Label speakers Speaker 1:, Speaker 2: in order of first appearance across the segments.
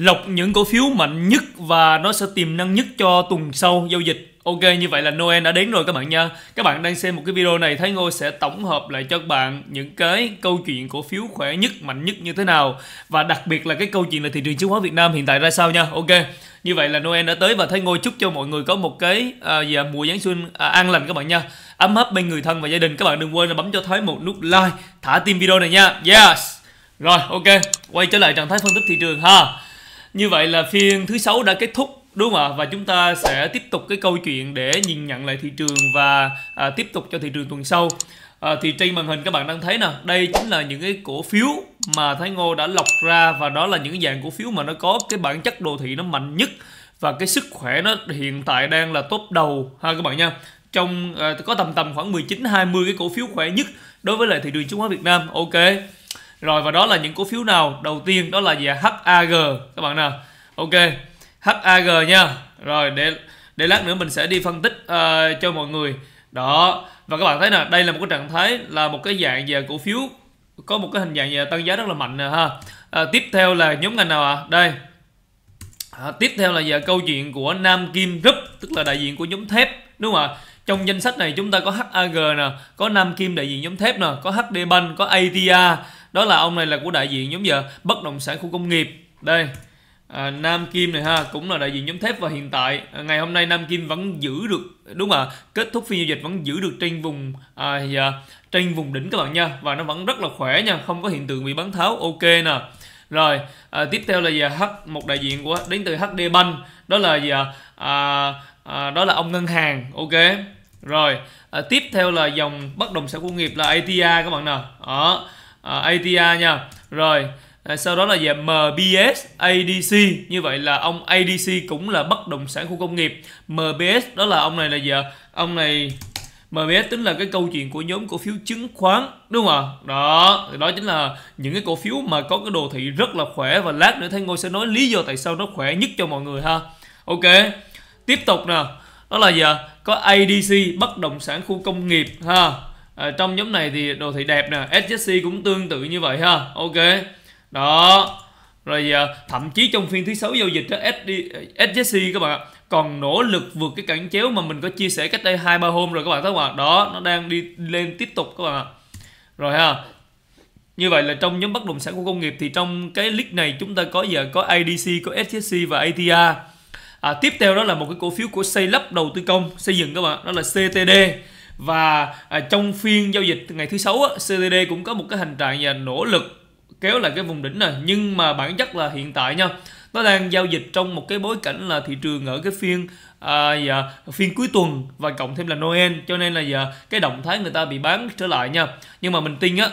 Speaker 1: lọc những cổ phiếu mạnh nhất và nó sẽ tiềm năng nhất cho tuần sau giao dịch. Ok, như vậy là Noel đã đến rồi các bạn nha. Các bạn đang xem một cái video này, Thái Ngô sẽ tổng hợp lại cho các bạn những cái câu chuyện cổ phiếu khỏe nhất, mạnh nhất như thế nào và đặc biệt là cái câu chuyện là thị trường chứng khoán Việt Nam hiện tại ra sao nha. Ok, như vậy là Noel đã tới và Thái Ngô chúc cho mọi người có một cái à, dạ, mùa Giáng sinh à, an lành các bạn nha. Ấm áp bên người thân và gia đình. Các bạn đừng quên là bấm cho Thái một nút like, thả tim video này nha. Yes. Rồi, ok. Quay trở lại trạng thái phân tích thị trường ha. Như vậy là phiên thứ sáu đã kết thúc đúng không ạ? Và chúng ta sẽ tiếp tục cái câu chuyện để nhìn nhận lại thị trường và à, tiếp tục cho thị trường tuần sau. À, thì trên màn hình các bạn đang thấy nè, đây chính là những cái cổ phiếu mà Thái Ngô đã lọc ra và đó là những dạng cổ phiếu mà nó có cái bản chất đồ thị nó mạnh nhất và cái sức khỏe nó hiện tại đang là top đầu ha các bạn nha trong uh, có tầm tầm khoảng 19 20 cái cổ phiếu khỏe nhất đối với lại thị trường chứng khoán Việt Nam. Ok. Rồi và đó là những cổ phiếu nào? Đầu tiên đó là gì ạ? HAG các bạn nào. Ok. HAG nha. Rồi để để lát nữa mình sẽ đi phân tích uh, cho mọi người. Đó. Và các bạn thấy nè, đây là một cái trạng thái là một cái dạng về cổ phiếu có một cái hình dạng về tăng giá rất là mạnh nè ha. À, tiếp theo là nhóm ngành nào ạ? À? Đây. À, tiếp theo là về câu chuyện của Nam Kim Group, tức là đại diện của nhóm thép, đúng không ạ? Trong danh sách này chúng ta có HAG nè, có Nam Kim đại diện nhóm thép nè, có HD Bank, có ATA đó là ông này là của đại diện nhóm giờ bất động sản khu công nghiệp đây à, Nam Kim này ha cũng là đại diện nhóm thép và hiện tại à, ngày hôm nay Nam Kim vẫn giữ được đúng ạ kết thúc phiên giao dịch vẫn giữ được trên vùng à, dạ, trên vùng đỉnh các bạn nha và nó vẫn rất là khỏe nha không có hiện tượng bị bán tháo ok nè rồi à, tiếp theo là giờ H một đại diện của đến từ HD Bank đó là gì à, à, đó là ông ngân hàng ok rồi à, tiếp theo là dòng bất động sản công nghiệp là ATA các bạn nè đó à, nha rồi ờ, sau đó là về MBS ADC như vậy là ông ADC cũng là bất động sản khu công nghiệp MBS đó là ông này là giờ ông này MBS tính là cái câu chuyện của nhóm cổ phiếu chứng khoán đúng không ạ đó đó chính là những cái cổ phiếu mà có cái đồ thị rất là khỏe và lát nữa Thanh Ngô sẽ nói lý do tại sao nó khỏe nhất cho mọi người ha ok tiếp tục nè đó là giờ có ADC bất động sản khu công nghiệp ha à, trong nhóm này thì đồ thị đẹp nè SJC cũng tương tự như vậy ha ok đó rồi ờ, thậm chí trong phiên thứ sáu giao dịch SD, ờ, SJC các bạn còn nỗ lực vượt cái cản chéo mà mình có chia sẻ cách đây hai ba hôm rồi các bạn các bạn đó nó đang đi lên tiếp tục các bạn ạ rồi ha như vậy là trong nhóm bất động sản của công nghiệp thì trong cái list này chúng ta có giờ có ADC, có SJC và ATR. À, tiếp theo đó là một cái cổ phiếu của xây lắp đầu tư công, xây dựng các bạn, đó là CTD và à, trong phiên giao dịch ngày thứ sáu CTD cũng có một cái hành trạng và nỗ lực kéo lại cái vùng đỉnh này nhưng mà bản chất là hiện tại nha nó đang giao dịch trong một cái bối cảnh là thị trường ở cái phiên à, dạ, phiên cuối tuần và cộng thêm là Noel cho nên là dạ, cái động thái người ta bị bán trở lại nha nhưng mà mình tin á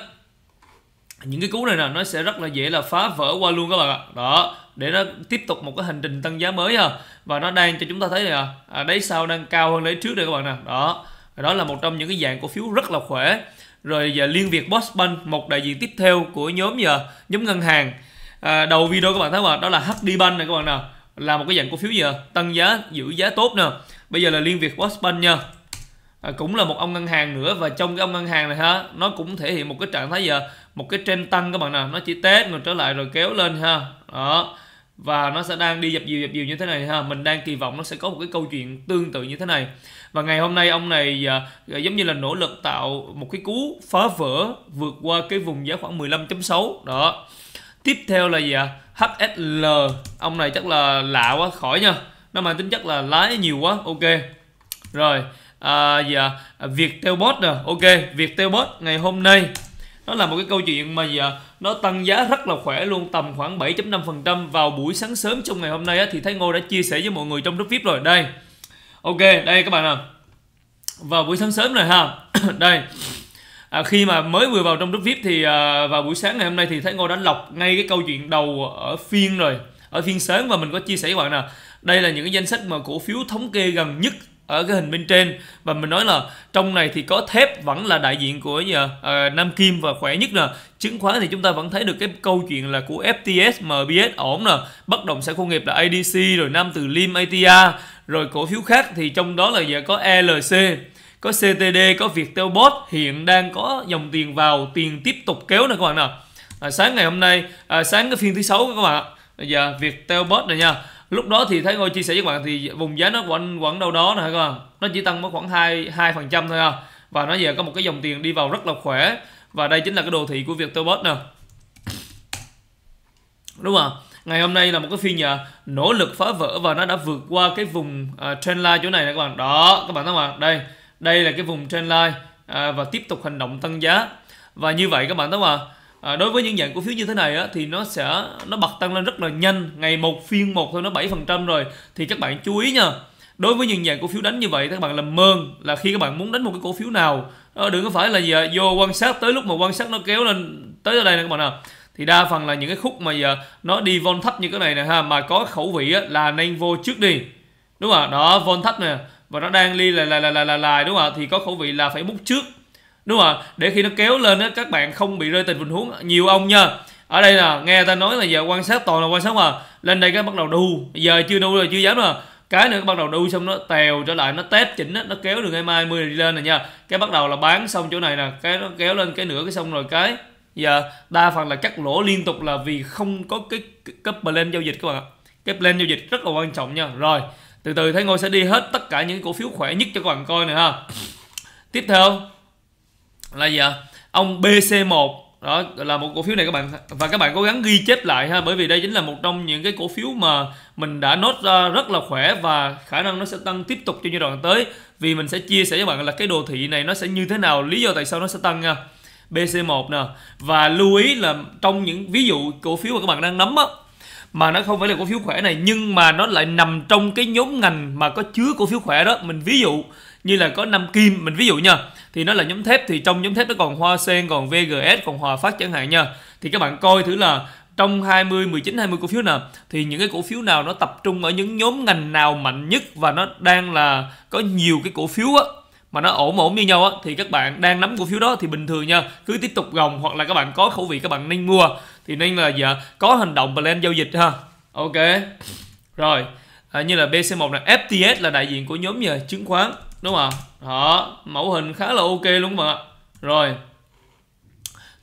Speaker 1: những cái cú này nè nó sẽ rất là dễ là phá vỡ qua luôn các bạn ạ đó để nó tiếp tục một cái hành trình tăng giá mới ha và nó đang cho chúng ta thấy là à, đáy sau đang cao hơn lấy trước đây các bạn nè đó đó là một trong những cái dạng cổ phiếu rất là khỏe rồi giờ liên việt Bossbank một đại diện tiếp theo của nhóm giờ nhóm ngân hàng à, đầu video các bạn thấy mà đó là HD Bank này các bạn nào là một cái dạng cổ phiếu giờ tăng giá giữ giá tốt nè bây giờ là liên việt Bossbank nha à, cũng là một ông ngân hàng nữa và trong cái ông ngân hàng này ha nó cũng thể hiện một cái trạng thái giờ một cái trend tăng các bạn nào nó chỉ test rồi trở lại rồi kéo lên ha đó và nó sẽ đang đi dập dìu dập dìu như thế này ha mình đang kỳ vọng nó sẽ có một cái câu chuyện tương tự như thế này và ngày hôm nay ông này à, à, giống như là nỗ lực tạo một cái cú phá vỡ vượt qua cái vùng giá khoảng 15.6 đó tiếp theo là gì ạ à? HSL ông này chắc là lạ quá khỏi nha nó mang tính chất là lái nhiều quá ok rồi à, gì à? Việt Telbot nè ok Việt Telbot ngày hôm nay nó là một cái câu chuyện mà giờ nó tăng giá rất là khỏe luôn tầm khoảng 7.5% vào buổi sáng sớm trong ngày hôm nay á, thì Thái Ngô đã chia sẻ với mọi người trong group VIP rồi đây ok đây các bạn nào vào buổi sáng sớm này ha đây à, khi mà mới vừa vào trong group vip thì à, vào buổi sáng ngày hôm nay thì thấy ngô đã lọc ngay cái câu chuyện đầu ở phiên rồi ở phiên sớm và mình có chia sẻ các bạn nào đây là những cái danh sách mà cổ phiếu thống kê gần nhất ở cái hình bên trên và mình nói là trong này thì có thép vẫn là đại diện của giờ uh, à, Nam Kim và khỏe nhất nè. chứng khoán thì chúng ta vẫn thấy được cái câu chuyện là của FTS, MBS ổn nè, bất động sản công nghiệp là ADC rồi Nam Từ Liêm, ATA rồi cổ phiếu khác thì trong đó là giờ có ELC có CTD có Viettel Viettelbot hiện đang có dòng tiền vào tiền tiếp tục kéo nè các bạn nào à, sáng ngày hôm nay à, sáng cái phiên thứ sáu các bạn ạ giờ Viettel Viettelbot này nha lúc đó thì thấy ngồi chia sẻ với các bạn thì vùng giá nó quẩn quẩn đâu đó nè các bạn nó chỉ tăng mất khoảng hai hai phần trăm thôi à. và nó giờ có một cái dòng tiền đi vào rất là khỏe và đây chính là cái đồ thị của Viettel Viettelbot nè đúng không ngày hôm nay là một cái phiên nhờ à, nỗ lực phá vỡ và nó đã vượt qua cái vùng uh, à, trendline chỗ này nè các bạn đó các bạn thấy không đây đây là cái vùng trendline uh, à, và tiếp tục hành động tăng giá và như vậy các bạn thấy không À, đối với những dạng cổ phiếu như thế này á, thì nó sẽ nó bật tăng lên rất là nhanh ngày một phiên một thôi nó 7% rồi thì các bạn chú ý nha đối với những dạng cổ phiếu đánh như vậy các bạn làm mơn là khi các bạn muốn đánh một cái cổ phiếu nào ờ, đừng có phải là gì à, vô quan sát tới lúc mà quan sát nó kéo lên tới đây này các bạn nào thì đa phần là những cái khúc mà giờ nó đi von thấp như cái này nè ha mà có khẩu vị á, là nên vô trước đi đúng không ạ? đó von thấp nè và nó đang đi là là là là là, là đúng không ạ? thì có khẩu vị là phải bút trước đúng không ạ? để khi nó kéo lên á, các bạn không bị rơi tình huống huống nhiều ông nha ở đây là nghe ta nói là giờ quan sát toàn là quan sát mà lên đây cái bắt đầu đu giờ chưa đu rồi chưa dám mà cái nữa bắt đầu đu xong nó tèo trở lại nó tép chỉnh đó, nó kéo được ngày mai mười đi lên này nha cái bắt đầu là bán xong chỗ này nè cái nó kéo lên cái nửa cái xong rồi cái giờ dạ, yeah, đa phần là cắt lỗ liên tục là vì không có cái cấp plan giao dịch các bạn ạ cái plan giao dịch rất là quan trọng nha rồi từ từ thấy ngôi sẽ đi hết tất cả những cổ phiếu khỏe nhất cho các bạn coi nè ha tiếp theo là gì ạ ông BC1 đó là một cổ phiếu này các bạn và các bạn cố gắng ghi chép lại ha bởi vì đây chính là một trong những cái cổ phiếu mà mình đã nốt ra rất là khỏe và khả năng nó sẽ tăng tiếp tục trong giai đoạn tới vì mình sẽ chia sẻ với bạn là cái đồ thị này nó sẽ như thế nào lý do tại sao nó sẽ tăng nha BC1 nè và lưu ý là trong những ví dụ cổ phiếu mà các bạn đang nắm á mà nó không phải là cổ phiếu khỏe này nhưng mà nó lại nằm trong cái nhóm ngành mà có chứa cổ phiếu khỏe đó mình ví dụ như là có năm kim mình ví dụ nha thì nó là nhóm thép thì trong nhóm thép nó còn hoa sen còn vgs còn hòa phát chẳng hạn nha thì các bạn coi thử là trong 20, 19, 20 cổ phiếu nào thì những cái cổ phiếu nào nó tập trung ở những nhóm ngành nào mạnh nhất và nó đang là có nhiều cái cổ phiếu á mà nó ổn ổn như nhau á thì các bạn đang nắm cổ phiếu đó thì bình thường nha cứ tiếp tục gồng hoặc là các bạn có khẩu vị các bạn nên mua thì nên là giờ dạ, có hành động plan giao dịch ha ok rồi à, như là BC1 là FTS là đại diện của nhóm về chứng khoán đúng không ạ đó mẫu hình khá là ok luôn mà rồi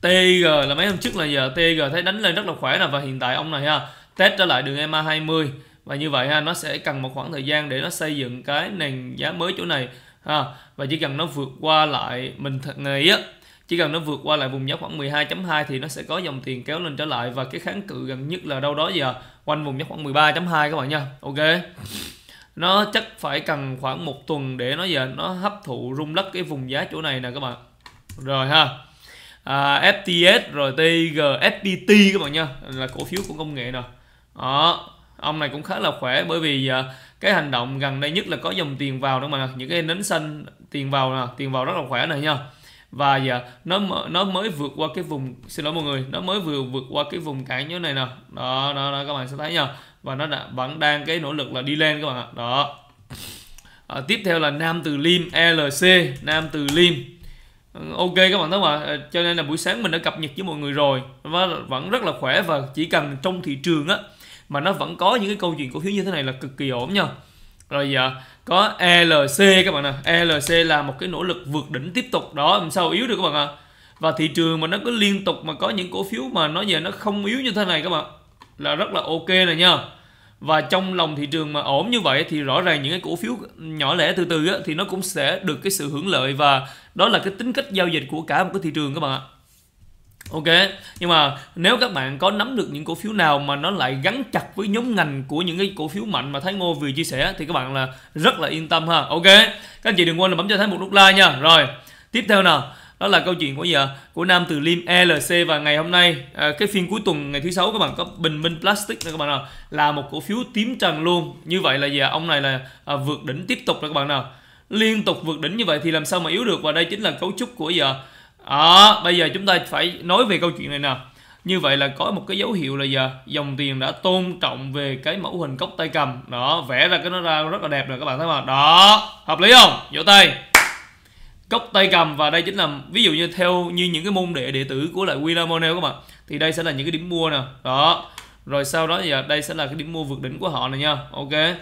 Speaker 1: TG là mấy hôm trước là giờ dạ, TG thấy đánh lên rất là khỏe nè và hiện tại ông này ha test trở lại đường EMA 20 và như vậy ha nó sẽ cần một khoảng thời gian để nó xây dựng cái nền giá mới chỗ này ha và chỉ cần nó vượt qua lại mình thật nghĩ á chỉ cần nó vượt qua lại vùng giá khoảng 12.2 thì nó sẽ có dòng tiền kéo lên trở lại và cái kháng cự gần nhất là đâu đó giờ quanh vùng giá khoảng 13.2 các bạn nha ok nó chắc phải cần khoảng một tuần để nó giờ nó hấp thụ rung lắc cái vùng giá chỗ này nè các bạn rồi ha à, FTS rồi TG FPT các bạn nha là cổ phiếu của công nghệ nè đó ông này cũng khá là khỏe bởi vì uh, cái hành động gần đây nhất là có dòng tiền vào đó mà những cái nến xanh tiền vào nè tiền vào rất là khỏe này nha và giờ nó nó mới vượt qua cái vùng xin lỗi mọi người nó mới vừa vượt qua cái vùng cản như này nè đó, đó đó các bạn sẽ thấy nha và nó đã vẫn đang cái nỗ lực là đi lên các bạn ạ đó à, tiếp theo là Nam Từ Liêm LC Nam Từ lim ừ, ok các bạn thấy mà ờ, cho nên là buổi sáng mình đã cập nhật với mọi người rồi và vẫn rất là khỏe và chỉ cần trong thị trường á mà nó vẫn có những cái câu chuyện cổ phiếu như thế này là cực kỳ ổn nha rồi giờ à, có ELC các bạn ạ à. ELC là một cái nỗ lực vượt đỉnh tiếp tục đó làm sao yếu được các bạn ạ à. và thị trường mà nó cứ liên tục mà có những cổ phiếu mà nó giờ nó không yếu như thế này các bạn là rất là ok này nha và trong lòng thị trường mà ổn như vậy thì rõ ràng những cái cổ phiếu nhỏ lẻ từ từ á, thì nó cũng sẽ được cái sự hưởng lợi và đó là cái tính cách giao dịch của cả một cái thị trường các bạn ạ Ok, nhưng mà nếu các bạn có nắm được những cổ phiếu nào mà nó lại gắn chặt với nhóm ngành của những cái cổ phiếu mạnh mà Thái Ngô vừa chia sẻ thì các bạn là rất là yên tâm ha. Ok, các anh chị đừng quên là bấm cho Thái một nút like nha. Rồi, tiếp theo nào, đó là câu chuyện của giờ Của Nam Từ Lim ELC và ngày hôm nay à, cái phiên cuối tuần ngày thứ sáu các bạn có Bình Minh Plastic nữa các bạn nào là một cổ phiếu tím trần luôn. Như vậy là gì ạ? Ông này là à, vượt đỉnh tiếp tục rồi các bạn nào. Liên tục vượt đỉnh như vậy thì làm sao mà yếu được và đây chính là cấu trúc của giờ à, bây giờ chúng ta phải nói về câu chuyện này nè như vậy là có một cái dấu hiệu là giờ dòng tiền đã tôn trọng về cái mẫu hình cốc tay cầm đó vẽ ra cái nó ra rất là đẹp rồi các bạn thấy không đó hợp lý không vỗ tay cốc tay cầm và đây chính là ví dụ như theo như những cái môn đệ đệ tử của lại william Winamonel các bạn thì đây sẽ là những cái điểm mua nè đó rồi sau đó giờ đây sẽ là cái điểm mua vượt đỉnh của họ này nha ok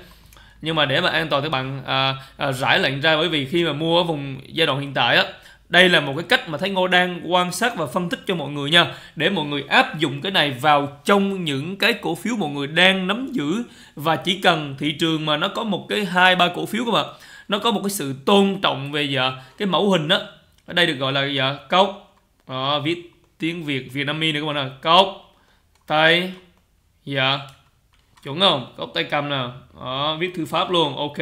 Speaker 1: nhưng mà để mà an toàn các bạn à, à, rải lệnh ra bởi vì khi mà mua ở vùng giai đoạn hiện tại á đây là một cái cách mà Thấy Ngô đang quan sát và phân tích cho mọi người nha để mọi người áp dụng cái này vào trong những cái cổ phiếu mọi người đang nắm giữ và chỉ cần thị trường mà nó có một cái hai ba cổ phiếu các bạn nó có một cái sự tôn trọng về dạ, cái mẫu hình đó ở đây được gọi là dạ, cốc à, viết tiếng Việt Việt Nam Mi nữa các bạn ơi cốc tay dạ chuẩn không cốc tay cầm nào à, viết thư pháp luôn ok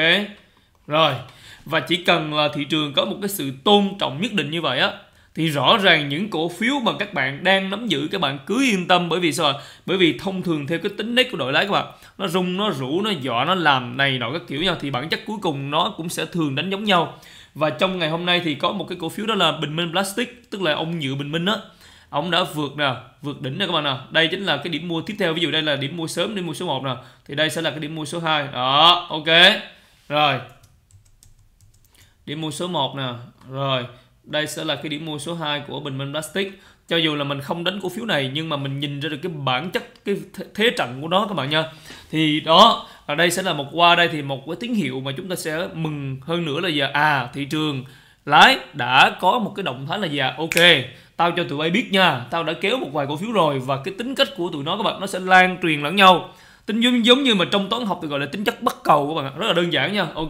Speaker 1: rồi và chỉ cần là thị trường có một cái sự tôn trọng nhất định như vậy á thì rõ ràng những cổ phiếu mà các bạn đang nắm giữ các bạn cứ yên tâm bởi vì sao bởi vì thông thường theo cái tính nét của đội lái các bạn nó rung nó rủ nó dọa nó làm này nọ các kiểu nhau thì bản chất cuối cùng nó cũng sẽ thường đánh giống nhau và trong ngày hôm nay thì có một cái cổ phiếu đó là bình minh plastic tức là ông nhựa bình minh á ông đã vượt nè vượt đỉnh nè các bạn nè đây chính là cái điểm mua tiếp theo ví dụ đây là điểm mua sớm điểm mua số 1 nè thì đây sẽ là cái điểm mua số 2 đó ok rồi điểm mua số 1 nè rồi đây sẽ là cái điểm mua số 2 của Bình Minh Plastic cho dù là mình không đánh cổ phiếu này nhưng mà mình nhìn ra được cái bản chất cái thế trận của nó các bạn nha thì đó ở đây sẽ là một qua đây thì một cái tín hiệu mà chúng ta sẽ mừng hơn nữa là giờ à thị trường lái đã có một cái động thái là gì à ok tao cho tụi bay biết nha tao đã kéo một vài cổ phiếu rồi và cái tính cách của tụi nó các bạn nó sẽ lan truyền lẫn nhau tính giống giống như mà trong toán học thì gọi là tính chất bắt cầu các bạn rất là đơn giản nha ok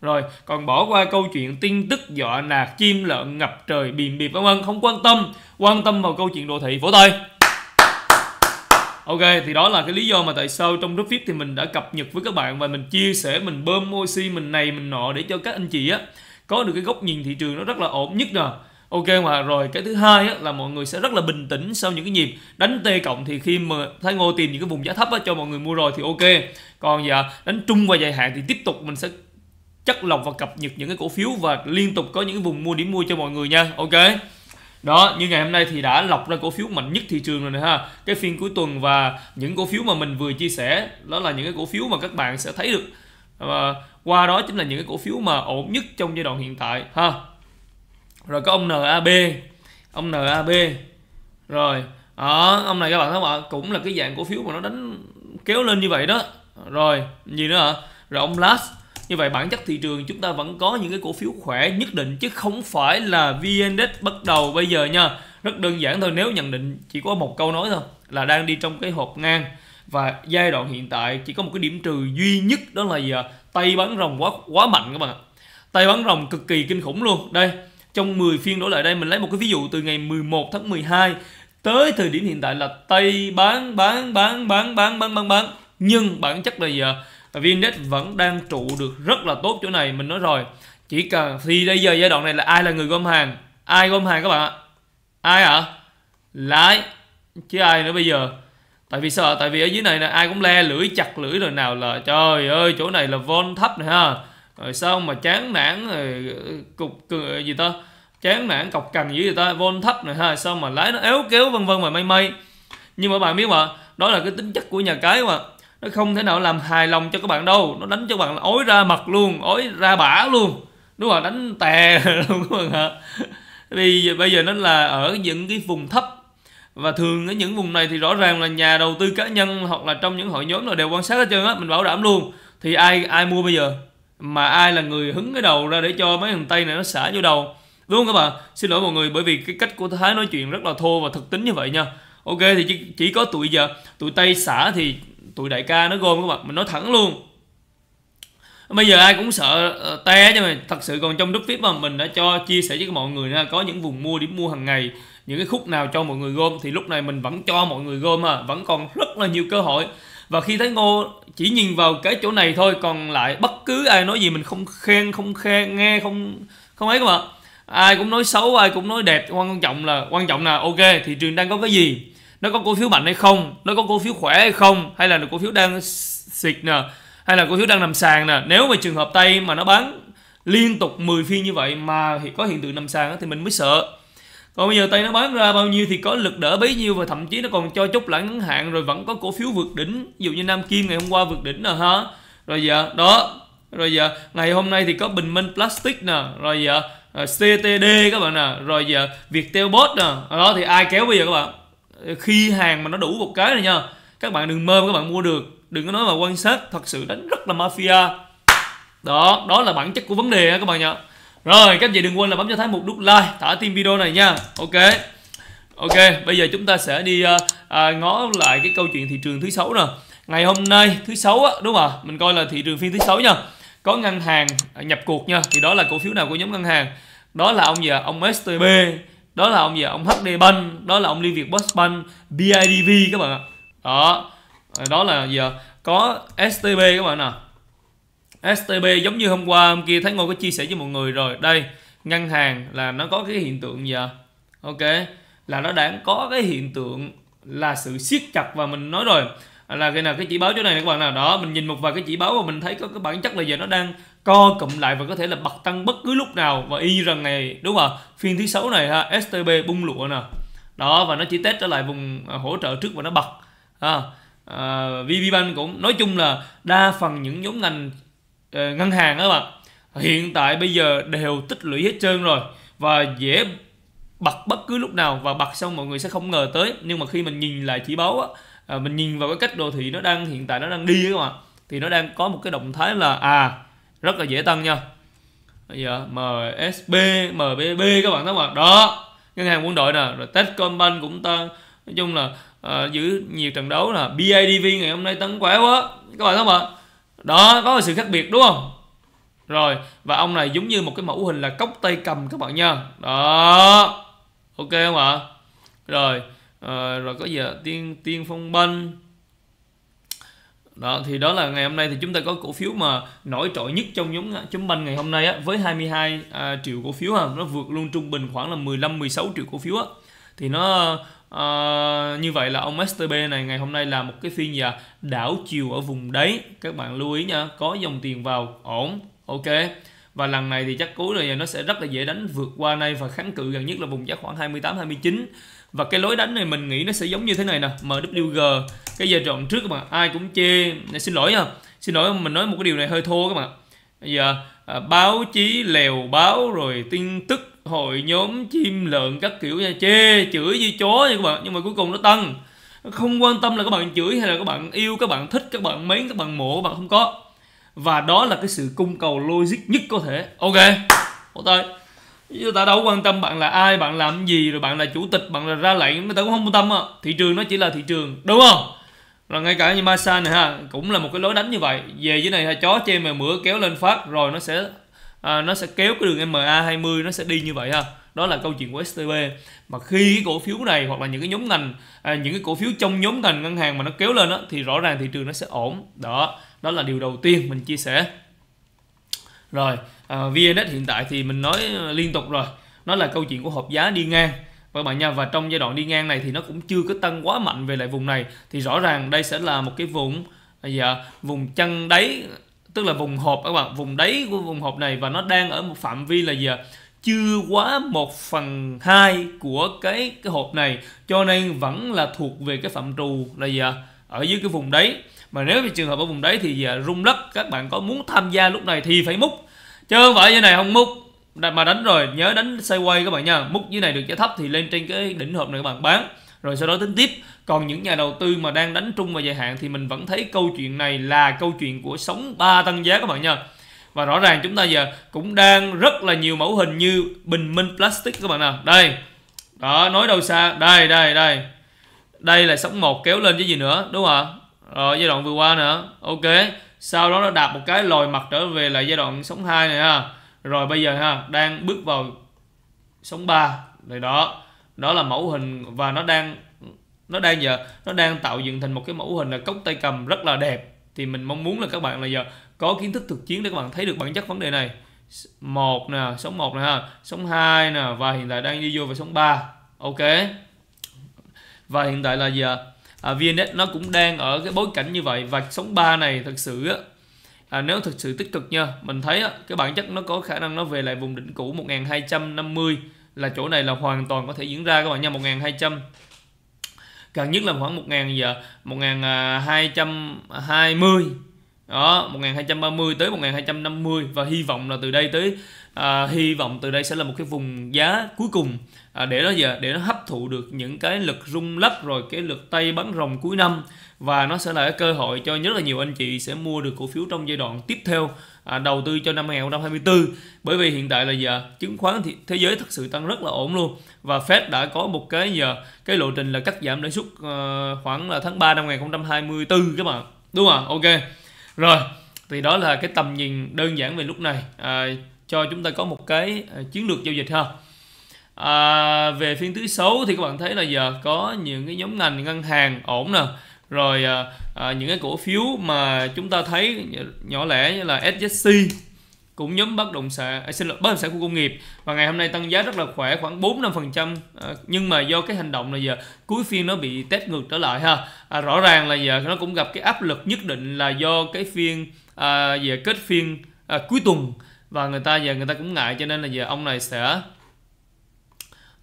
Speaker 1: rồi còn bỏ qua câu chuyện tin tức dọa nạt chim lợn ngập trời bìm bịp vân vân không quan tâm quan tâm vào câu chuyện đồ thị vỗ tay Ok, thì đó là cái lý do mà tại sao trong group VIP thì mình đã cập nhật với các bạn và mình chia sẻ, mình bơm oxy, mình này, mình nọ để cho các anh chị á có được cái góc nhìn thị trường nó rất là ổn nhất rồi. Ok mà rồi cái thứ hai á, là mọi người sẽ rất là bình tĩnh sau những cái nhịp đánh T cộng thì khi mà Thái Ngô tìm những cái vùng giá thấp á, cho mọi người mua rồi thì ok. Còn dạ đánh trung và dài hạn thì tiếp tục mình sẽ chất lọc và cập nhật những cái cổ phiếu và liên tục có những cái vùng mua điểm mua cho mọi người nha ok đó như ngày hôm nay thì đã lọc ra cổ phiếu mạnh nhất thị trường rồi này ha cái phiên cuối tuần và những cổ phiếu mà mình vừa chia sẻ đó là những cái cổ phiếu mà các bạn sẽ thấy được và ờ, qua đó chính là những cái cổ phiếu mà ổn nhất trong giai đoạn hiện tại ha rồi có ông NAB ông NAB rồi đó ông này các bạn thấy không ạ cũng là cái dạng cổ phiếu mà nó đánh kéo lên như vậy đó rồi gì nữa hả, rồi ông Last như vậy bản chất thị trường chúng ta vẫn có những cái cổ phiếu khỏe nhất định chứ không phải là vn bắt đầu bây giờ nha rất đơn giản thôi nếu nhận định chỉ có một câu nói thôi là đang đi trong cái hộp ngang và giai đoạn hiện tại chỉ có một cái điểm trừ duy nhất đó là gì à? tay bắn rồng quá quá mạnh các bạn ạ tay bắn rồng cực kỳ kinh khủng luôn đây trong 10 phiên đổi lại đây mình lấy một cái ví dụ từ ngày 11 tháng 12 tới thời điểm hiện tại là tay bán bán bán bán bán bán bán bán nhưng bản chất là gì à? VNDAX vẫn đang trụ được rất là tốt chỗ này mình nói rồi chỉ cần thì bây giờ giai đoạn này là ai là người gom hàng ai gom hàng các bạn ạ ai hả? lái chứ ai nữa bây giờ tại vì sợ tại vì ở dưới này là ai cũng le lưỡi chặt lưỡi rồi nào là trời ơi chỗ này là von thấp này ha rồi sao mà chán nản ờ, cục gì ta chán nản cọc cành gì ta von thấp này ha sao mà lái nó éo kéo vân vân và mây mây nhưng mà bạn biết mà đó là cái tính chất của nhà cái mà nó không thể nào làm hài lòng cho các bạn đâu nó đánh cho bạn là ối ra mặt luôn ối ra bả luôn đúng không đánh tè luôn các bạn hả vì bây giờ nó là ở những cái vùng thấp và thường ở những vùng này thì rõ ràng là nhà đầu tư cá nhân hoặc là trong những hội nhóm nào đều quan sát hết trơn á mình bảo đảm luôn thì ai ai mua bây giờ mà ai là người hứng cái đầu ra để cho mấy thằng tây này nó xả vô đầu đúng không các bạn xin lỗi mọi người bởi vì cái cách của thái nói chuyện rất là thô và thực tính như vậy nha ok thì chỉ, chỉ có tụi giờ tụi tây xả thì tụi đại ca nó gom các bạn mình nói thẳng luôn bây giờ ai cũng sợ uh, ờ, te chứ mà thật sự còn trong group vip mà mình đã cho chia sẻ với mọi người ha có những vùng mua điểm mua hàng ngày những cái khúc nào cho mọi người gom thì lúc này mình vẫn cho mọi người gom à vẫn còn rất là nhiều cơ hội và khi thấy ngô chỉ nhìn vào cái chỗ này thôi còn lại bất cứ ai nói gì mình không khen không khen nghe không không ấy các bạn ai cũng nói xấu ai cũng nói đẹp quan trọng là quan trọng là ok thị trường đang có cái gì nó có cổ phiếu mạnh hay không nó có cổ phiếu khỏe hay không hay là cổ phiếu đang xịt nè hay là cổ phiếu đang nằm sàn nè nếu mà trường hợp tây mà nó bán liên tục 10 phiên như vậy mà có hiện tượng nằm sàn thì mình mới sợ còn bây giờ Tây nó bán ra bao nhiêu thì có lực đỡ bấy nhiêu và thậm chí nó còn cho chút lãi ngắn hạn rồi vẫn có cổ phiếu vượt đỉnh ví dụ như nam kim ngày hôm qua vượt đỉnh nè ha rồi giờ đó rồi giờ ngày hôm nay thì có bình minh plastic nè rồi giờ ờ, ctd các bạn nè rồi giờ viettel bot nè đó thì ai kéo bây giờ các bạn khi hàng mà nó đủ một cái này nha các bạn đừng mơ các bạn mua được đừng có nói mà quan sát thật sự đánh rất là mafia đó đó là bản chất của vấn đề các bạn nhá rồi các chị đừng quên là bấm cho thái một nút like thả tim video này nha ok ok bây giờ chúng ta sẽ đi uh, à, ngó lại cái câu chuyện thị trường thứ sáu nè ngày hôm nay thứ sáu á đúng không ạ mình coi là thị trường phiên thứ sáu nha có ngân hàng nhập cuộc nha thì đó là cổ phiếu nào của nhóm ngân hàng đó là ông gì ạ à? ông STB đó là ông gì ông HD Bank đó là ông Liên Việt Post Bank BIDV các bạn ạ đó đó là gì có STB các bạn ạ STB giống như hôm qua hôm kia Thái Ngô có chia sẻ với mọi người rồi đây ngân hàng là nó có cái hiện tượng gì ạ ok là nó đang có cái hiện tượng là sự siết chặt và mình nói rồi là cái nào cái chỉ báo chỗ này các bạn nào đó mình nhìn một vài cái chỉ báo và mình thấy có cái bản chất là giờ nó đang co cụm lại và có thể là bật tăng bất cứ lúc nào và y như rằng này đúng không phiên thứ sáu này ha STB bung lụa nè đó và nó chỉ test trở lại vùng à, hỗ trợ trước và nó bật ha à, VPBank cũng nói chung là đa phần những nhóm ngành ờ, ngân hàng đó bạn hiện tại bây giờ đều tích lũy hết trơn rồi và dễ bật bất cứ lúc nào và bật xong mọi người sẽ không ngờ tới nhưng mà khi mình nhìn lại chỉ báo á, à, mình nhìn vào cái cách đồ thị nó đang hiện tại nó đang đi các bạn thì nó đang có một cái động thái là à rất là dễ tăng nha bây giờ MSB MBB các bạn thấy không đó ngân hàng quân đội nè rồi Techcombank cũng tăng nói chung là uh, giữ nhiều trận đấu là BIDV ngày hôm nay tăng khỏe quá các bạn thấy không đó có sự khác biệt đúng không rồi và ông này giống như một cái mẫu hình là cốc tay cầm các bạn nha đó ok không ạ rồi à, rồi có gì ạ tiên tiên phong banh đó thì đó là ngày hôm nay thì chúng ta có cổ phiếu mà nổi trội nhất trong nhóm chấm banh ngày hôm nay á với 22 à, triệu cổ phiếu ha, nó vượt luôn trung bình khoảng là 15 16 triệu cổ phiếu á. Thì nó à, như vậy là ông STB này ngày hôm nay là một cái phiên giờ đảo chiều ở vùng đấy. Các bạn lưu ý nha, có dòng tiền vào ổn. Ok và lần này thì chắc cuối rồi nó sẽ rất là dễ đánh vượt qua nay và kháng cự gần nhất là vùng giá khoảng 28 29 và cái lối đánh này mình nghĩ nó sẽ giống như thế này nè MWG cái giờ trận trước mà ai cũng chê xin lỗi nha xin lỗi mình nói một cái điều này hơi thô các bạn bây giờ à, báo chí lèo báo rồi tin tức hội nhóm chim lợn các kiểu nha chê chửi như chó nha các bạn nhưng mà cuối cùng nó tăng không quan tâm là các bạn chửi hay là các bạn yêu các bạn thích các bạn mến các bạn mộ các bạn không có và đó là cái sự cung cầu logic nhất có thể ok hỗ tay Chứ ta đâu quan tâm bạn là ai, bạn làm gì, rồi bạn là chủ tịch, bạn là ra lệnh, người ta cũng không quan tâm à. Thị trường nó chỉ là thị trường, đúng không? là ngay cả như Masa này ha, cũng là một cái lối đánh như vậy. Về dưới này ha, chó che mèo mửa kéo lên phát rồi nó sẽ à, nó sẽ kéo cái đường MA20 nó sẽ đi như vậy ha. Đó là câu chuyện của STB. Mà khi cái cổ phiếu này hoặc là những cái nhóm ngành à, những cái cổ phiếu trong nhóm ngành ngân hàng mà nó kéo lên đó, thì rõ ràng thị trường nó sẽ ổn. Đó, đó là điều đầu tiên mình chia sẻ. Rồi, à, ờ, VNX hiện tại thì mình nói ờ, liên tục rồi nó là câu chuyện của hộp giá đi ngang các vâng bạn nha và trong giai đoạn đi ngang này thì nó cũng chưa có tăng quá mạnh về lại vùng này thì rõ ràng đây sẽ là một cái vùng à, dạ, vùng chân đáy tức là vùng hộp các bạn vùng đáy của vùng hộp này và nó đang ở một phạm vi là gì ạ dạ, chưa quá một phần hai của cái cái hộp này cho nên vẫn là thuộc về cái phạm trù là gì ạ dạ, ở dưới cái vùng đấy mà nếu như trường hợp ở vùng đấy thì dạ rung lắc các bạn có muốn tham gia lúc này thì phải múc chứ không phải như này không múc mà đánh rồi nhớ đánh quay các bạn nha múc dưới này được giá thấp thì lên trên cái đỉnh hộp này các bạn bán rồi sau đó tính tiếp còn những nhà đầu tư mà đang đánh trung và dài hạn thì mình vẫn thấy câu chuyện này là câu chuyện của sóng ba tăng giá các bạn nha và rõ ràng chúng ta giờ cũng đang rất là nhiều mẫu hình như bình minh plastic các bạn nào đây đó nói đâu xa đây đây đây đây là sóng một kéo lên chứ gì nữa đúng không ạ rồi giai đoạn vừa qua nữa ok sau đó nó đạp một cái lồi mặt trở về là giai đoạn sóng 2 này ha rồi bây giờ ha đang bước vào sóng 3 rồi đó đó là mẫu hình và nó đang nó đang giờ nó đang tạo dựng thành một cái mẫu hình là cốc tay cầm rất là đẹp thì mình mong muốn là các bạn là giờ có kiến thức thực chiến để các bạn thấy được bản chất vấn đề này một nè sóng một nè ha sóng hai nè và hiện tại đang đi vô vào sóng 3 ok và hiện tại là giờ à, VNX nó cũng đang ở cái bối cảnh như vậy và sóng 3 này thật sự á, à, nếu thực sự tích cực nha mình thấy á, cái bản chất nó có khả năng nó về lại vùng đỉnh cũ 1250 là chỗ này là hoàn toàn có thể diễn ra các bạn nha 1200 gần nhất là khoảng 1000 giờ 1220 đó 1230 tới 1250 và hy vọng là từ đây tới à, hy vọng từ đây sẽ là một cái vùng giá cuối cùng à, để nó giờ để nó hấp thụ được những cái lực rung lắc rồi cái lực tay bắn rồng cuối năm và nó sẽ là cái cơ hội cho rất là nhiều anh chị sẽ mua được cổ phiếu trong giai đoạn tiếp theo à, đầu tư cho năm 2024 bởi vì hiện tại là giờ chứng khoán thì thế giới thực sự tăng rất là ổn luôn và Fed đã có một cái giờ cái lộ trình là cắt giảm lãi suất uh, khoảng là tháng 3 năm 2024 các bạn đúng không ok rồi thì đó là cái tầm nhìn đơn giản về lúc này à, cho chúng ta có một cái ờ, chiến lược giao dịch ha à, về phiên thứ sáu thì các bạn thấy là giờ có những cái nhóm ngành ngân hàng ổn nè rồi à, những cái cổ phiếu mà chúng ta thấy nhỏ lẻ như là SJC cũng nhóm bất động sản à, xin lỗi bất động sản khu công nghiệp và ngày hôm nay tăng giá rất là khỏe khoảng 4 5 phần trăm nhưng mà do cái hành động là giờ cuối phiên nó bị test ngược trở lại ha à, rõ ràng là giờ nó cũng gặp cái áp lực nhất định là do cái phiên à, về kết phiên à, cuối tuần và người ta giờ người ta cũng ngại cho nên là giờ ông này sẽ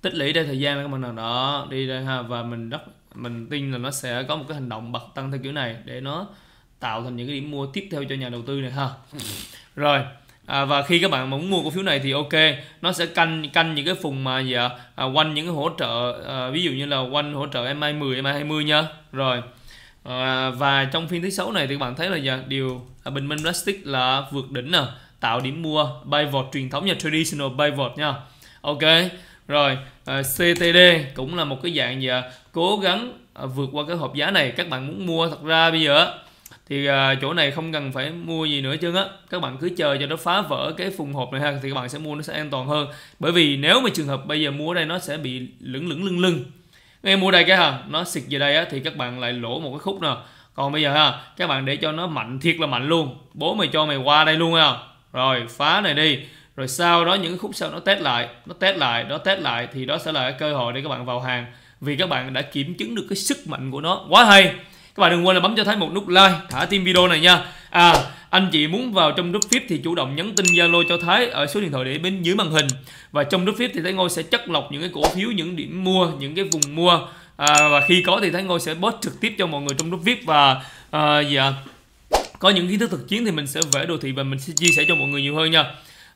Speaker 1: tích lũy đây thời gian các bạn nào đó đi đây ha và mình rất mình tin là nó sẽ có một cái hành động bật tăng theo kiểu này để nó tạo thành những cái điểm mua tiếp theo cho nhà đầu tư này ha rồi à, và khi các bạn muốn mua cổ phiếu này thì ok nó sẽ canh canh những cái vùng mà giờ dạ, à, quanh những cái hỗ trợ à, ví dụ như là quanh hỗ trợ MA 10 MA 20 nha rồi à, và trong phiên thứ sáu này thì các bạn thấy là giờ dạ, điều à, Bình Minh Plastic là vượt đỉnh nè à tạo điểm mua pivot truyền thống và traditional pivot nha ok rồi ờ, CTD cũng là một cái dạng gì cố gắng ờ, vượt qua cái hộp giá này các bạn muốn mua thật ra bây giờ thì ờ, chỗ này không cần phải mua gì nữa chứ á các bạn cứ chờ cho nó phá vỡ cái phùng hộp này ha thì các bạn sẽ mua nó sẽ an toàn hơn bởi vì nếu mà trường hợp bây giờ mua đây nó sẽ bị lửng lửng lưng lưng ngay mua đây cái ha nó xịt về đây á thì các bạn lại lỗ một cái khúc nè còn bây giờ ha các bạn để cho nó mạnh thiệt là mạnh luôn bố mày cho mày qua đây luôn ha rồi phá này đi rồi sau đó những khúc sau nó test lại nó test lại nó test lại thì đó sẽ là cái cơ hội để các bạn vào hàng vì các bạn đã kiểm chứng được cái sức mạnh của nó quá hay các bạn đừng quên là bấm cho thấy một nút like thả tim video này nha à anh chị muốn vào trong group VIP thì chủ động nhắn tin Zalo cho Thái ở số điện thoại để bên dưới màn hình và trong group VIP thì Thái Ngôi sẽ chất lọc những cái cổ phiếu những điểm mua những cái vùng mua à, và khi có thì Thái Ngôi sẽ post trực tiếp cho mọi người trong group VIP và à, dạ có những kiến thức thực chiến thì mình sẽ vẽ đồ thị và mình sẽ chia sẻ cho mọi người nhiều hơn nha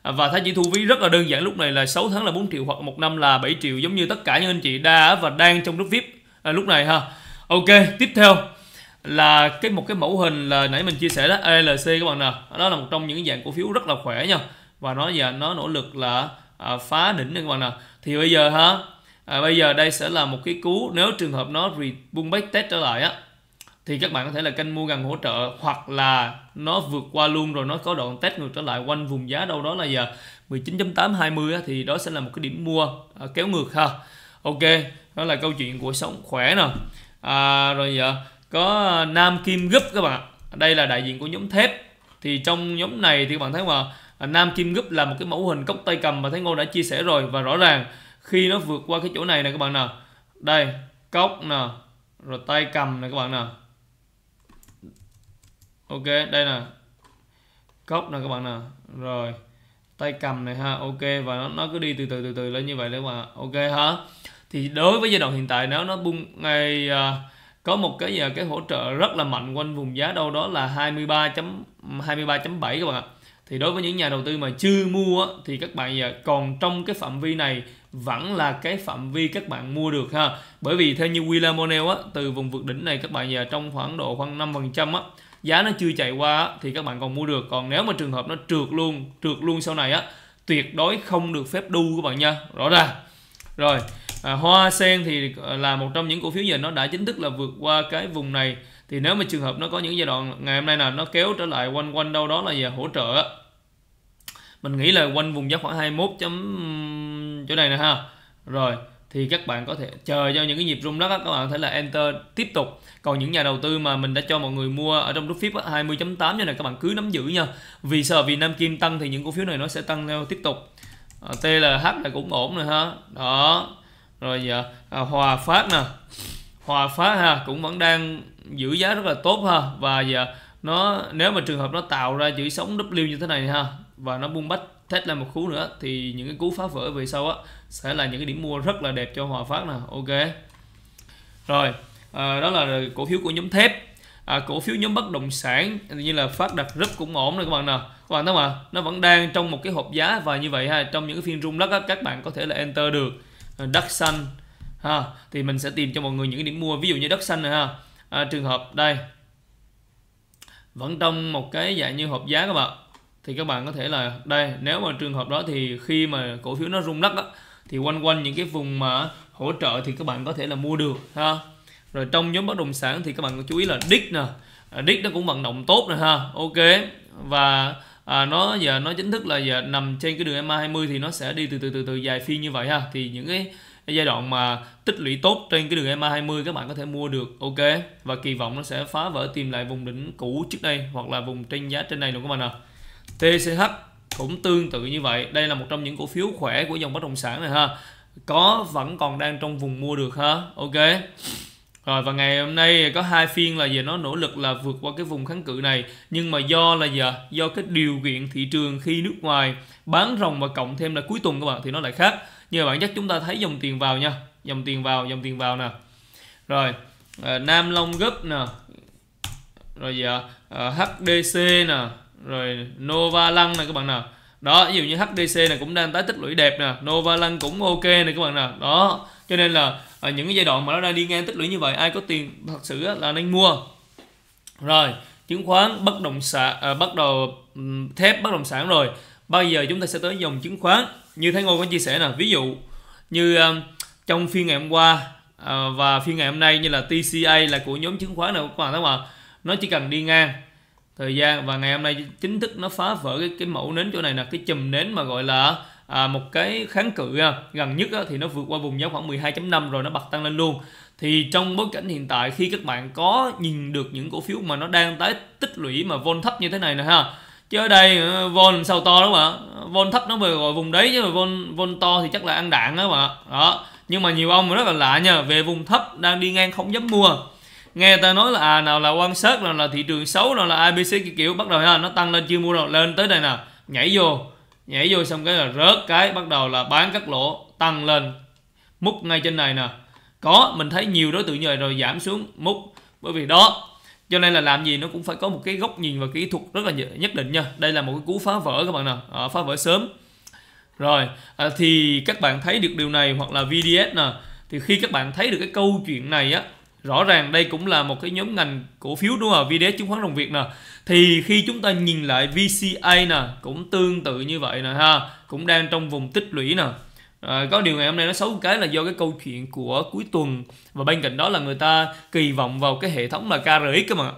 Speaker 1: à, và thái chỉ thu phí rất là đơn giản lúc này là 6 tháng là 4 triệu hoặc một năm là 7 triệu giống như tất cả những anh chị đã và đang trong group VIP à, lúc này ha ok tiếp theo là cái một cái mẫu hình là nãy mình chia sẻ đó ALC các bạn nè đó là một trong những dạng cổ phiếu rất là khỏe nha và nó giờ nó nỗ lực là à, phá đỉnh các bạn nè thì bây giờ ha à, bây giờ đây sẽ là một cái cú nếu trường hợp nó re- back test trở lại á thì các bạn có thể là canh mua gần hỗ trợ hoặc là nó vượt qua luôn rồi nó có đoạn test ngược trở lại quanh vùng giá đâu đó là giờ 19.8 thì đó sẽ là một cái điểm mua à, kéo ngược ha ok đó là câu chuyện của sống khỏe nè à, rồi giờ có Nam Kim gấp các bạn đây là đại diện của nhóm thép thì trong nhóm này thì các bạn thấy mà à, Nam Kim gấp là một cái mẫu hình cốc tay cầm mà thấy Ngô đã chia sẻ rồi và rõ ràng khi nó vượt qua cái chỗ này nè các bạn nè đây cốc nè rồi tay cầm nè các bạn nè ok đây là cốc nè các bạn nè rồi tay cầm này ha ok và nó, nó cứ đi từ từ từ từ lên như vậy đấy mà ok hả thì đối với giai đoạn hiện tại nếu nó bung ngay à, có một cái giờ à, cái hỗ trợ rất là mạnh quanh vùng giá đâu đó là 23 23.7 các bạn ạ thì đối với những nhà đầu tư mà chưa mua thì các bạn giờ còn trong cái phạm vi này vẫn là cái phạm vi các bạn mua được ha bởi vì theo như William O'Neill á từ vùng vượt đỉnh này các bạn giờ trong khoảng độ khoảng 5% á giá nó chưa chạy qua thì các bạn còn mua được còn nếu mà trường hợp nó trượt luôn trượt luôn sau này á tuyệt đối không được phép đu các bạn nha rõ ràng rồi à, hoa sen thì à, là một trong những cổ phiếu giờ nó đã chính thức là vượt qua cái vùng này thì nếu mà trường hợp nó có những giai đoạn ngày hôm nay là nó kéo trở lại quanh quanh đâu đó là về hỗ trợ mình nghĩ là quanh vùng giá khoảng 21 chấm chỗ này nè ha rồi thì các bạn có thể chờ cho những cái nhịp rung đó các bạn có thể là enter tiếp tục còn những nhà đầu tư mà mình đã cho mọi người mua ở trong group flip 20.8 như này các bạn cứ nắm giữ nha vì sợ vì Nam Kim tăng thì những cổ phiếu này nó sẽ tăng theo tiếp tục à, TLH là cũng ổn rồi ha đó rồi giờ à, Hòa Phát nè Hòa Phát ha cũng vẫn đang giữ giá rất là tốt ha và giờ nó nếu mà trường hợp nó tạo ra chữ sóng W như thế này ha và nó bung bách thét lên một cú nữa thì những cái cú phá vỡ về sau á sẽ là những cái điểm mua rất là đẹp cho Hòa Phát nè ok rồi à, đó là cổ phiếu của nhóm thép à, cổ phiếu nhóm bất động sản như là phát đặt rất cũng ổn rồi các bạn nè các bạn thấy mà nó vẫn đang trong một cái hộp giá và như vậy ha trong những cái phiên rung lắc á, các bạn có thể là enter được à, đất xanh ha thì mình sẽ tìm cho mọi người những cái điểm mua ví dụ như đất xanh này ha à, trường hợp đây vẫn trong một cái dạng như hộp giá các bạn thì các bạn có thể là đây nếu mà trường hợp đó thì khi mà cổ phiếu nó rung lắc đó thì quanh quanh những cái vùng mà hỗ trợ thì các bạn có thể là mua được ha rồi trong nhóm bất động sản thì các bạn chú ý là đích nè à, đích nó cũng vận động tốt nè ha ok và à, nó giờ nó chính thức là giờ nằm trên cái đường MA 20 thì nó sẽ đi từ từ từ từ dài phiên như vậy ha thì những cái giai đoạn mà tích lũy tốt trên cái đường MA 20 các bạn có thể mua được ok và kỳ vọng nó sẽ phá vỡ tìm lại vùng đỉnh cũ trước đây hoặc là vùng trên giá trên này luôn các bạn ạ à. TCH cũng tương tự như vậy đây là một trong những cổ phiếu khỏe của dòng bất động sản này ha có vẫn còn đang trong vùng mua được ha ok rồi và ngày hôm nay có hai phiên là về nó nỗ lực là vượt qua cái vùng kháng cự này nhưng mà do là giờ do cái điều kiện thị trường khi nước ngoài bán rồng và cộng thêm là cuối tuần các bạn thì nó lại khác như bạn chắc chúng ta thấy dòng tiền vào nha dòng tiền vào dòng tiền vào nè rồi à, Nam Long gấp nè rồi giờ à, HDC nè rồi Nova Lăng này các bạn nào đó ví dụ như HDC này cũng đang tái tích lũy đẹp nè Nova Lăng cũng ok này các bạn nào đó cho nên là ở à, những cái giai đoạn mà nó đang đi ngang tích lũy như vậy ai có tiền thật sự là nên mua rồi chứng khoán bất động sản à, bắt đầu ừ, thép bất động sản rồi bây giờ chúng ta sẽ tới dòng chứng khoán như Thái Ngô có chia sẻ là ví dụ như um, trong phiên ngày hôm qua uh, và phiên ngày hôm nay như là TCA là của nhóm chứng khoán nào các bạn các bạn nó chỉ cần đi ngang thời gian và ngày hôm nay chính thức nó phá vỡ cái, cái mẫu nến chỗ này là cái chùm nến mà gọi là à, một cái kháng cự gần nhất á, thì nó vượt qua vùng giá khoảng 12.5 rồi nó bật tăng lên luôn thì trong bối cảnh hiện tại khi các bạn có nhìn được những cổ phiếu mà nó đang tái tích lũy mà vol thấp như thế này nè ha chứ ở đây ờ, vol sao to đúng không ạ vol thấp nó về gọi vùng đấy chứ vol vol to thì chắc là ăn đạn đó mà đó nhưng mà nhiều ông rất là lạ nha về vùng thấp đang đi ngang không dám mua nghe ta nói là à nào là quan sát nào là thị trường xấu nào là abc kiểu kiểu bắt đầu ha nó tăng lên chưa mua đâu lên tới đây nè nhảy vô nhảy vô xong cái là rớt cái bắt đầu là bán cắt lỗ tăng lên múc ngay trên này nè có mình thấy nhiều đối tượng như vậy rồi giảm xuống múc bởi vì đó cho nên là làm gì nó cũng phải có một cái góc nhìn và kỹ thuật rất là nhất định nha đây là một cái cú phá vỡ các bạn nè à, phá vỡ sớm rồi à, thì các bạn thấy được điều này hoặc là VDS nè thì khi các bạn thấy được cái câu chuyện này á rõ ràng đây cũng là một cái nhóm ngành cổ phiếu đúng không VDS chứng khoán đồng Việt nè thì khi chúng ta nhìn lại VCA nè cũng tương tự như vậy nè ha cũng đang trong vùng tích lũy nè À, có điều ngày hôm nay nó xấu cái là do cái câu chuyện của cuối tuần và bên cạnh đó là người ta kỳ vọng vào cái hệ thống là KRX cơ mà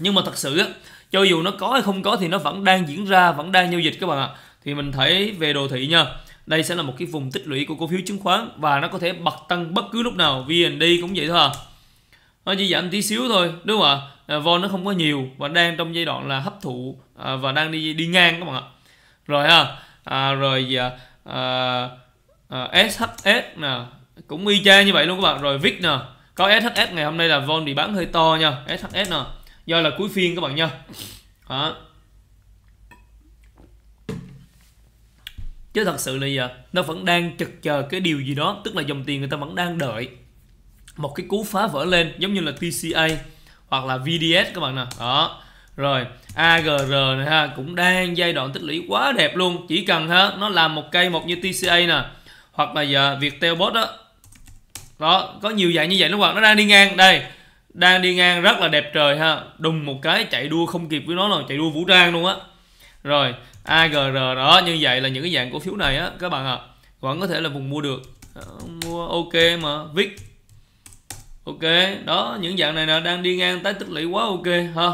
Speaker 1: nhưng mà thật sự á cho dù nó có hay không có thì nó vẫn đang diễn ra vẫn đang giao dịch các bạn ạ thì mình thấy về đồ thị nha đây sẽ là một cái vùng tích lũy của cổ phiếu chứng khoán và nó có thể bật tăng bất cứ lúc nào VND cũng vậy thôi à. nó chỉ giảm tí xíu thôi đúng không ạ à, vol nó không có nhiều và đang trong giai đoạn là hấp thụ à, và đang đi đi ngang các bạn ạ rồi ha à, rồi à, à, SHS à, nè cũng y chang như vậy luôn các bạn rồi VIX nè có SHS ngày hôm nay là vol bị bán hơi to nha SHS nè do là cuối phiên các bạn nha đó. chứ thật sự là giờ nó vẫn đang chực chờ cái điều gì đó tức là dòng tiền người ta vẫn đang đợi một cái cú phá vỡ lên giống như là TCA hoặc là VDS các bạn nè đó rồi AGR này ha cũng đang giai đoạn tích lũy quá đẹp luôn chỉ cần ha nó làm một cây một như TCA nè hoặc là giờ việc Viettelbot đó đó có nhiều dạng như vậy nó bạn nó đang đi ngang đây đang đi ngang rất là đẹp trời ha đùng một cái chạy đua không kịp với nó rồi chạy đua vũ trang luôn á rồi AGR đó như vậy là những cái dạng cổ phiếu này á các bạn ạ à, vẫn có thể là vùng mua được ờ, mua ok mà viết, ok đó những dạng này là đang đi ngang tái tích lũy quá ok ha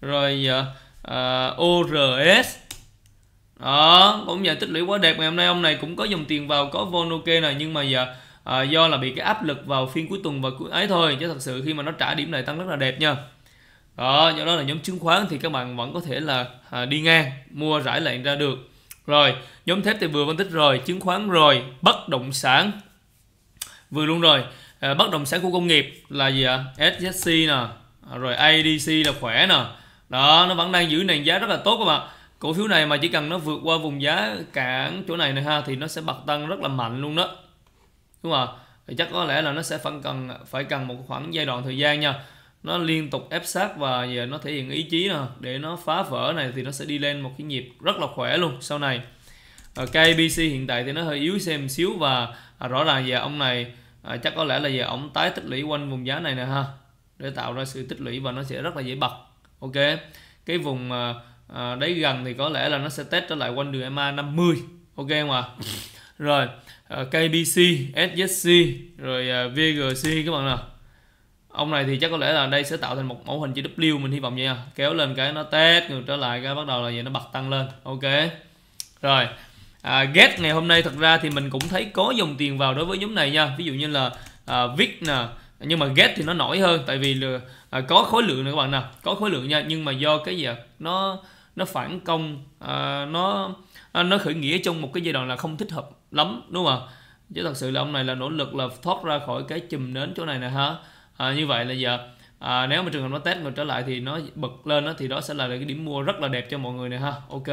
Speaker 1: rồi uh, ờ, ờ, ORS đó cũng vậy tích lũy quá đẹp ngày hôm nay ông này cũng có dòng tiền vào có vol ok này nhưng mà giờ à, do là bị cái áp lực vào phiên cuối tuần và cuối ấy thôi chứ thật sự khi mà nó trả điểm này tăng rất là đẹp nha đó do đó là nhóm chứng khoán thì các bạn vẫn có thể là à, đi ngang mua rải lệnh ra được rồi nhóm thép thì vừa phân tích rồi chứng khoán rồi bất động sản vừa luôn rồi à, bất động sản khu công nghiệp là gì ạ SJC nè à, rồi ADC là khỏe nè đó nó vẫn đang giữ nền giá rất là tốt các bạn cổ phiếu này mà chỉ cần nó vượt qua vùng giá cản chỗ này này ha thì nó sẽ bật tăng rất là mạnh luôn đó đúng không thì chắc có lẽ là nó sẽ phân cần phải cần một khoảng giai đoạn thời gian nha nó liên tục ép sát và giờ nó thể hiện ý chí nè để nó phá vỡ này thì nó sẽ đi lên một cái nhịp rất là khỏe luôn sau này ở ờ, KBC hiện tại thì nó hơi yếu xem xíu và à, rõ ràng giờ ông này à, chắc có lẽ là giờ ông tái tích lũy quanh vùng giá này nè ha để tạo ra sự tích lũy và nó sẽ rất là dễ bật ok cái vùng à, à, đấy gần thì có lẽ là nó sẽ test trở lại quanh đường e MA 50 ok không ạ ờ, rồi à, KBC SJC rồi à, VGC các bạn nào ông này thì chắc có lẽ là đây sẽ tạo thành một mẫu hình chữ W mình hy vọng nha kéo lên cái nó test ngược trở lại cái bắt đầu là gì nó bật tăng lên ok rồi à, get ngày hôm nay thật ra thì mình cũng thấy có dòng tiền vào đối với nhóm này nha ví dụ như là à, vic nè nhưng mà get thì nó nổi hơn tại vì là, à, có khối lượng nè các bạn nè có khối lượng nha nhưng mà do cái gì à? nó nó phản công à, nó à, nó khởi nghĩa trong một cái giai đoạn là không thích hợp lắm đúng không ạ chứ thật sự là ông này là nỗ lực là thoát ra khỏi cái chùm nến chỗ này nè ha à, như vậy là giờ à, nếu mà trường hợp nó test ngược trở lại thì nó bật lên đó, thì đó sẽ là cái điểm mua rất là đẹp cho mọi người này ha ok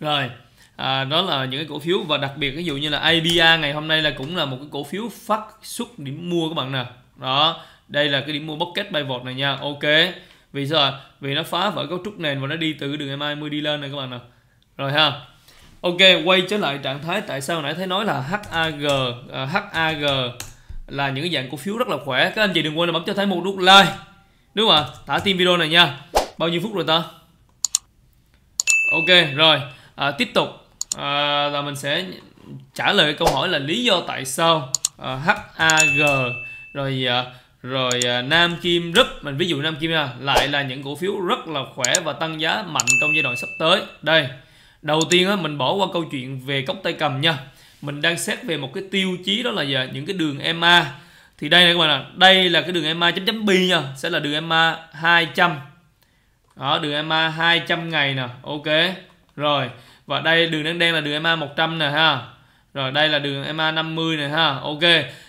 Speaker 1: rồi à, đó là những cái cổ phiếu và đặc biệt ví dụ như là ABA ngày hôm nay là cũng là một cái cổ phiếu phát xuất điểm mua các bạn nè đó đây là cái điểm mua bucket bay vọt này nha ok vì sao vì nó phá vỡ cấu trúc nền và nó đi từ đường ma 20 đi lên này các bạn nè rồi ha ok quay trở lại trạng thái tại sao nãy thấy nói là HAG à, HAG là những dạng cổ phiếu rất là khỏe các anh chị đừng quên là bấm cho thấy một nút like đúng không ạ thả tim video này nha bao nhiêu phút rồi ta ok rồi à, tiếp tục à, là mình sẽ trả lời câu hỏi là lý do tại sao à, HAG rồi à, rồi à, Nam Kim Group mình ví dụ Nam Kim nha lại là những cổ phiếu rất là khỏe và tăng giá mạnh trong giai đoạn sắp tới đây đầu tiên á, mình bỏ qua câu chuyện về cốc tay cầm nha mình đang xét về một cái tiêu chí đó là về những cái đường EMA thì đây này các bạn ạ đây là cái đường EMA chấm chấm bi nha sẽ là đường EMA 200 đó đường EMA 200 ngày nè ok rồi và đây đường đen đen là đường EMA 100 nè ha rồi đây là đường EMA 50 nè ha ok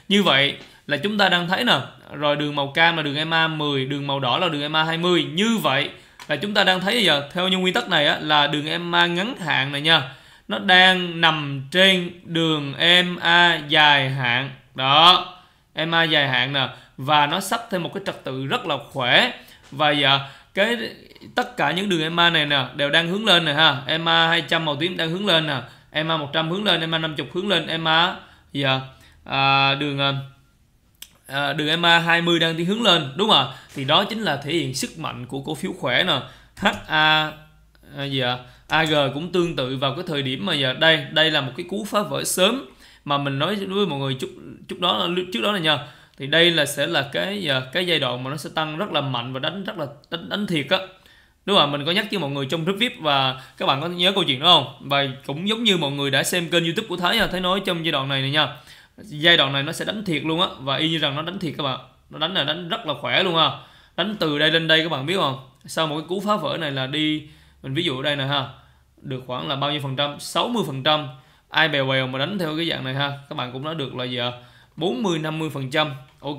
Speaker 1: như vậy là chúng ta đang thấy nè rồi đường màu cam là đường EMA 10 đường màu đỏ là đường EMA 20 như vậy là chúng ta đang thấy giờ theo như nguyên tắc này á, là đường EMA ngắn hạn này nha nó đang nằm trên đường MA dài hạn đó MA dài hạn nè và nó sắp thêm một cái trật tự rất là khỏe và dạ, cái tất cả những đường EMA này nè đều đang hướng lên nè ha EMA 200 màu tím đang hướng lên nè EMA 100 hướng lên EMA 50 hướng lên EMA giờ dạ, à, đường à, à đường EMA 20 đang đi hướng lên đúng không thì đó chính là thể hiện sức mạnh của cổ phiếu khỏe nè HA à, gì ạ dạ. à, AG cũng tương tự vào cái thời điểm mà giờ đây đây là một cái cú phá vỡ sớm mà mình nói với mọi người chút chút đó là trước đó là nhờ thì đây là sẽ là cái ờ, cái giai đoạn mà nó sẽ tăng rất là mạnh và đánh rất là đánh, đánh thiệt á đúng không mình có nhắc với mọi người trong group vip và các bạn có nhớ câu chuyện đó không và cũng giống như mọi người đã xem kênh youtube của thái thấy nói trong giai đoạn này này nha giai đoạn này nó sẽ đánh thiệt luôn á và y như rằng nó đánh thiệt các bạn nó đánh là đánh rất là khỏe luôn ha đánh từ đây lên đây các bạn biết không sau một cái cú phá vỡ này là đi mình ví dụ ở đây nè ha được khoảng là bao nhiêu phần trăm 60 phần trăm ai bèo bèo mà đánh theo cái dạng này ha các bạn cũng nói được là giờ 40 50 phần trăm ok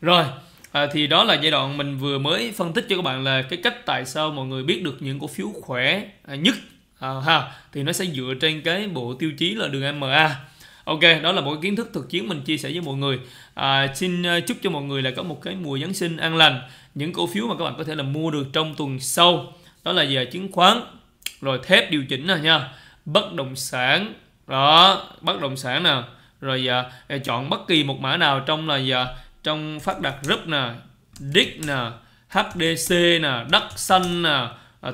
Speaker 1: rồi à, thì đó là giai đoạn mình vừa mới phân tích cho các bạn là cái cách tại sao mọi người biết được những cổ phiếu khỏe à, nhất à, ha thì nó sẽ dựa trên cái bộ tiêu chí là đường MA Ok, đó là một kiến thức thực chiến mình chia sẻ với mọi người. À, xin à, chúc cho mọi người là có một cái mùa Giáng sinh an lành. Những cổ phiếu mà các bạn có thể là mua được trong tuần sau đó là về chứng khoán rồi thép điều chỉnh nè nha bất động sản đó bất động sản nè rồi giờ à, à, chọn bất kỳ một mã nào trong là giờ à, trong phát đạt group nè dic nè hdc nè đất xanh nè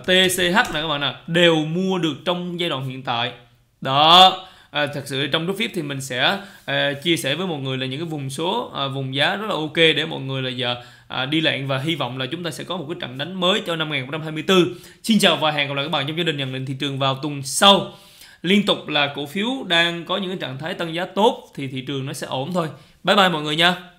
Speaker 1: tch nè các bạn nè đều mua được trong giai đoạn hiện tại đó à, thật sự trong group vip thì mình sẽ à, chia sẻ với mọi người là những cái vùng số à, vùng giá rất là ok để mọi người là giờ À, đi lệnh và hy vọng là chúng ta sẽ có một cái trận đánh mới cho năm 2024 xin chào và hẹn gặp lại các bạn trong chương trình nhận định thị trường vào tuần sau liên tục là cổ phiếu đang có những cái trạng thái tăng giá tốt thì thị trường nó sẽ ổn thôi bye bye mọi người nha